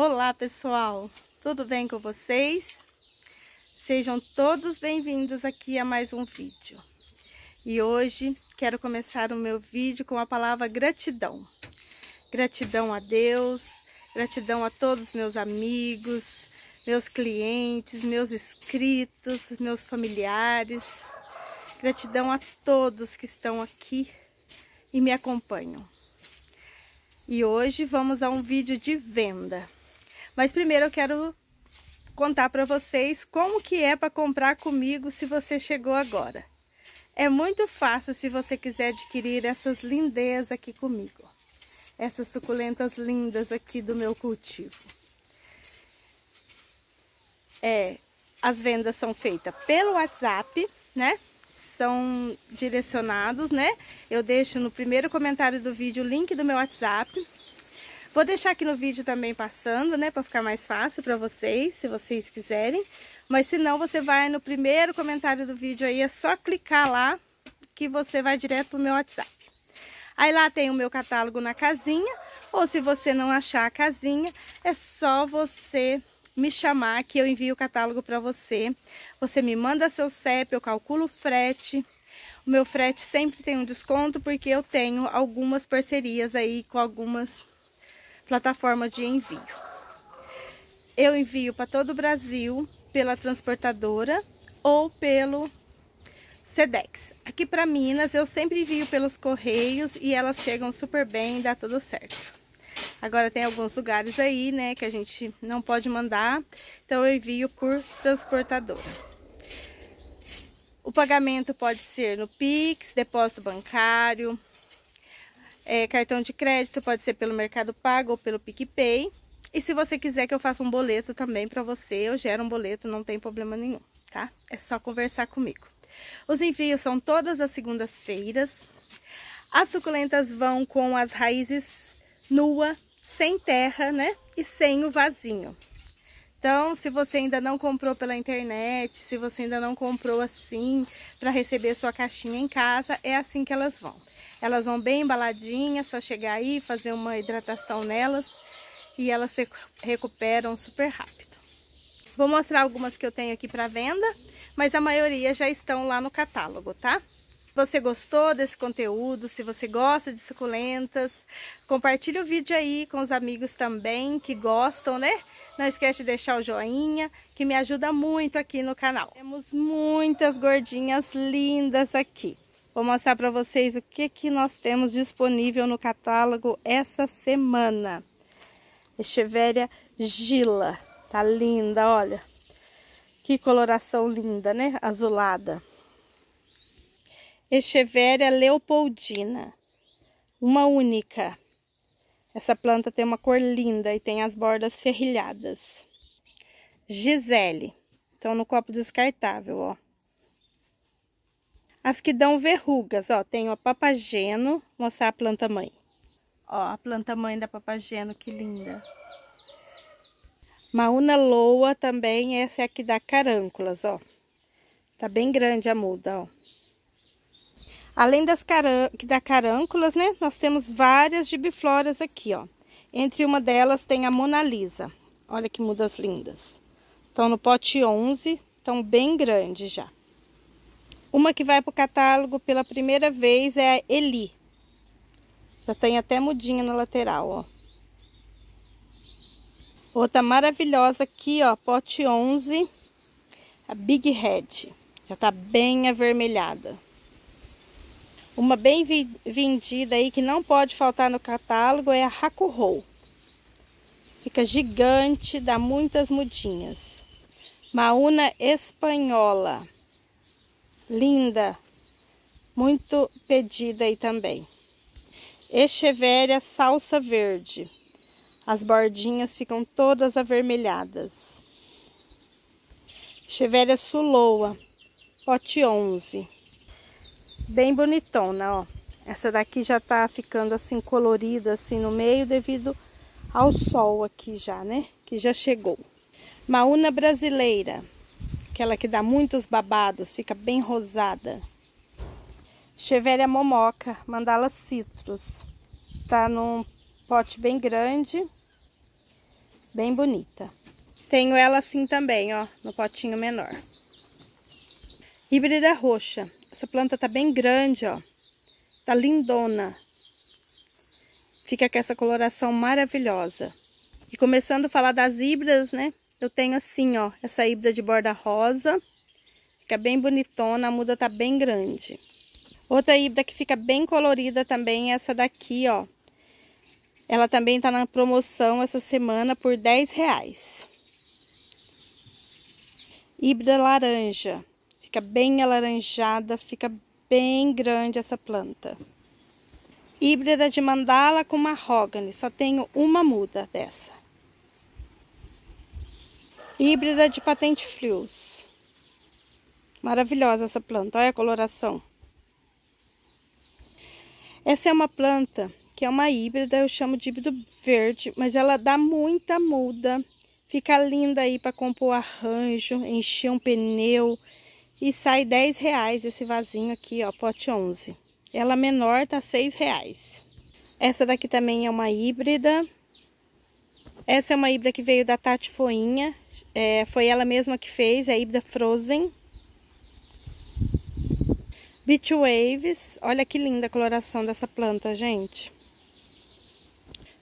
Olá pessoal, tudo bem com vocês? Sejam todos bem-vindos aqui a mais um vídeo. E hoje quero começar o meu vídeo com a palavra gratidão. Gratidão a Deus, gratidão a todos meus amigos, meus clientes, meus inscritos, meus familiares. Gratidão a todos que estão aqui e me acompanham. E hoje vamos a um vídeo de venda. Mas primeiro eu quero contar para vocês como que é para comprar comigo se você chegou agora. É muito fácil se você quiser adquirir essas lindezas aqui comigo. Essas suculentas lindas aqui do meu cultivo. É, as vendas são feitas pelo WhatsApp, né? São direcionados, né? Eu deixo no primeiro comentário do vídeo o link do meu WhatsApp Vou deixar aqui no vídeo também passando, né, para ficar mais fácil para vocês, se vocês quiserem. Mas se não, você vai no primeiro comentário do vídeo aí, é só clicar lá que você vai direto pro meu WhatsApp. Aí lá tem o meu catálogo na casinha, ou se você não achar a casinha, é só você me chamar que eu envio o catálogo para você. Você me manda seu CEP, eu calculo o frete. O meu frete sempre tem um desconto porque eu tenho algumas parcerias aí com algumas plataforma de envio. Eu envio para todo o Brasil pela transportadora ou pelo Sedex. Aqui para Minas eu sempre envio pelos correios e elas chegam super bem, dá tudo certo. Agora tem alguns lugares aí, né, que a gente não pode mandar, então eu envio por transportadora. O pagamento pode ser no Pix, depósito bancário, é, cartão de crédito, pode ser pelo Mercado Pago ou pelo PicPay. E se você quiser que eu faça um boleto também para você, eu gero um boleto, não tem problema nenhum, tá? É só conversar comigo. Os envios são todas as segundas-feiras. As suculentas vão com as raízes nua, sem terra, né? E sem o vasinho. Então, se você ainda não comprou pela internet, se você ainda não comprou assim para receber sua caixinha em casa, é assim que elas vão. Elas vão bem embaladinhas, só chegar aí, fazer uma hidratação nelas e elas se recuperam super rápido. Vou mostrar algumas que eu tenho aqui para venda, mas a maioria já estão lá no catálogo, tá? Se você gostou desse conteúdo, se você gosta de suculentas, compartilhe o vídeo aí com os amigos também que gostam, né? Não esquece de deixar o joinha, que me ajuda muito aqui no canal. Temos muitas gordinhas lindas aqui. Vou mostrar para vocês o que, que nós temos disponível no catálogo essa semana. Echeveria Gila. Tá linda, olha. Que coloração linda, né? Azulada. Echeveria Leopoldina. Uma única. Essa planta tem uma cor linda e tem as bordas serrilhadas. Gisele. Então, no copo descartável, ó. As que dão verrugas, ó, tem o papageno, mostrar a planta mãe. Ó, a planta mãe da papageno, que linda. Mauna loa também, essa é a que dá carânculas, ó. Tá bem grande a muda, ó. Além das carân que dá carânculas, né, nós temos várias gibifloras aqui, ó. Entre uma delas tem a Mona Lisa. Olha que mudas lindas. Estão no pote 11, estão bem grandes já. Uma que vai para o catálogo pela primeira vez é a Eli. Já tem até mudinha na lateral, ó. Outra maravilhosa aqui, ó, pote 11, a Big Red. Já tá bem avermelhada. Uma bem vendida aí que não pode faltar no catálogo é a Hakurou. Fica gigante, dá muitas mudinhas. Mauna espanhola linda, muito pedida aí também. Echeveria salsa verde. As bordinhas ficam todas avermelhadas. Echeveria suloa, pote 11. Bem bonitona, ó. Essa daqui já tá ficando assim colorida assim no meio devido ao sol aqui já, né? Que já chegou. Maúna brasileira. Aquela que dá muitos babados, fica bem rosada. Chevéria momoca, mandala citrus. Tá num pote bem grande, bem bonita. Tenho ela assim também, ó, no potinho menor. Híbrida roxa. Essa planta tá bem grande, ó. Tá lindona. Fica com essa coloração maravilhosa. E começando a falar das híbridas, né? Eu tenho assim, ó, essa híbrida de borda rosa. Fica bem bonitona, a muda tá bem grande. Outra híbrida que fica bem colorida também é essa daqui, ó. Ela também tá na promoção essa semana por 10 reais. Híbrida laranja. Fica bem alaranjada, fica bem grande essa planta. Híbrida de mandala com marrogane. Só tenho uma muda dessa híbrida de patente frios. Maravilhosa essa planta, olha a coloração. Essa é uma planta que é uma híbrida, eu chamo de híbrido verde, mas ela dá muita muda. Fica linda aí para compor arranjo, encher um pneu. E sai 10 reais esse vasinho aqui, ó, pote 11. Ela menor tá 6 reais. Essa daqui também é uma híbrida. Essa é uma híbrida que veio da Tati Foinha. É, foi ela mesma que fez, é a Ibda Frozen. Beach Waves. Olha que linda a coloração dessa planta, gente.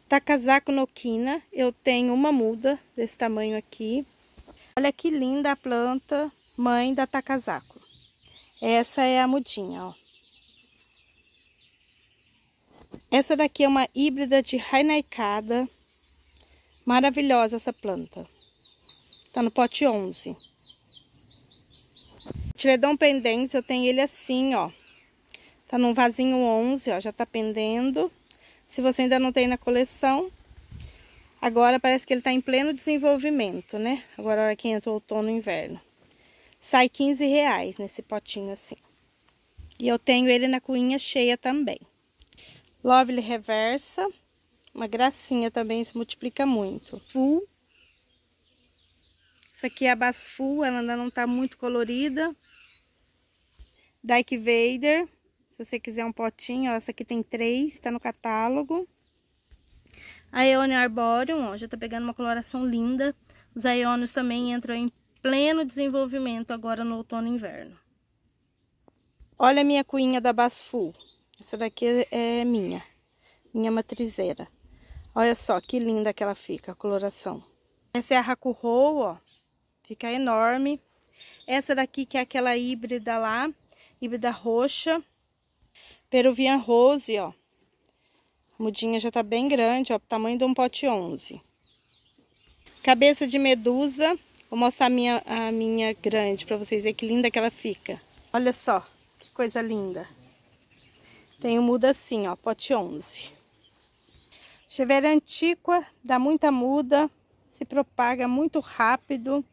Takazaku Nokina. Eu tenho uma muda desse tamanho aqui. Olha que linda a planta mãe da Takazaku. Essa é a mudinha, ó. Essa daqui é uma híbrida de Rainaicada. Maravilhosa essa planta. Tá no pote 11. Tiledão pendente eu tenho ele assim, ó. Tá num vasinho 11, ó, já tá pendendo. Se você ainda não tem na coleção, agora parece que ele tá em pleno desenvolvimento, né? Agora é hora que entra o outono e inverno. Sai 15 reais nesse potinho assim. E eu tenho ele na coinha cheia também. Lovely Reversa, uma gracinha também, se multiplica muito. Full essa aqui é a Basfu, ela ainda não tá muito colorida. Dyke Vader, se você quiser um potinho, ó, essa aqui tem três, tá no catálogo. A Arboreum, ó, já tá pegando uma coloração linda. Os aeônios também entram em pleno desenvolvimento agora no outono e inverno. Olha a minha cuinha da Basfu. Essa daqui é, é minha, minha matrizeira. Olha só que linda que ela fica, a coloração. Essa é a Hakurou, ó. Fica enorme. Essa daqui que é aquela híbrida lá, híbrida roxa. Peruvian Rose, ó. A mudinha já tá bem grande, ó, tamanho de um pote 11. Cabeça de medusa. Vou mostrar a minha, a minha grande para vocês verem que linda que ela fica. Olha só, que coisa linda. Tem o muda assim, ó, pote 11. Chevera antiga dá muita muda, se propaga muito rápido.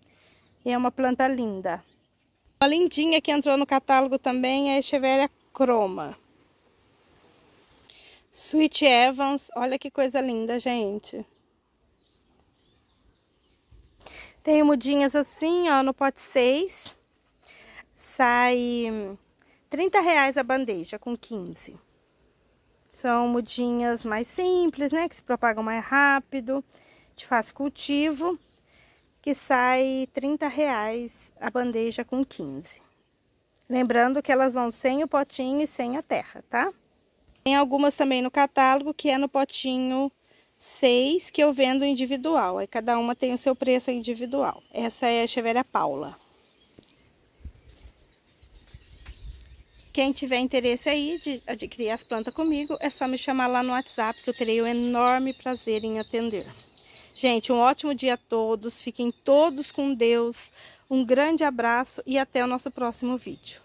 E é uma planta linda. Uma lindinha que entrou no catálogo também é a Echeveria Croma. Sweet Evans, olha que coisa linda, gente. Tem mudinhas assim, ó, no pote 6. Sai 30 hum, reais a bandeja, com 15. São mudinhas mais simples, né, que se propagam mais rápido, de fácil cultivo que sai 30 reais a bandeja com 15. Lembrando que elas vão sem o potinho e sem a terra, tá? Tem algumas também no catálogo que é no potinho 6 que eu vendo individual. Aí cada uma tem o seu preço individual. Essa é a Chevelha Paula. Quem tiver interesse aí de adquirir as plantas comigo, é só me chamar lá no WhatsApp que eu terei o um enorme prazer em atender. Gente, um ótimo dia a todos. Fiquem todos com Deus. Um grande abraço e até o nosso próximo vídeo.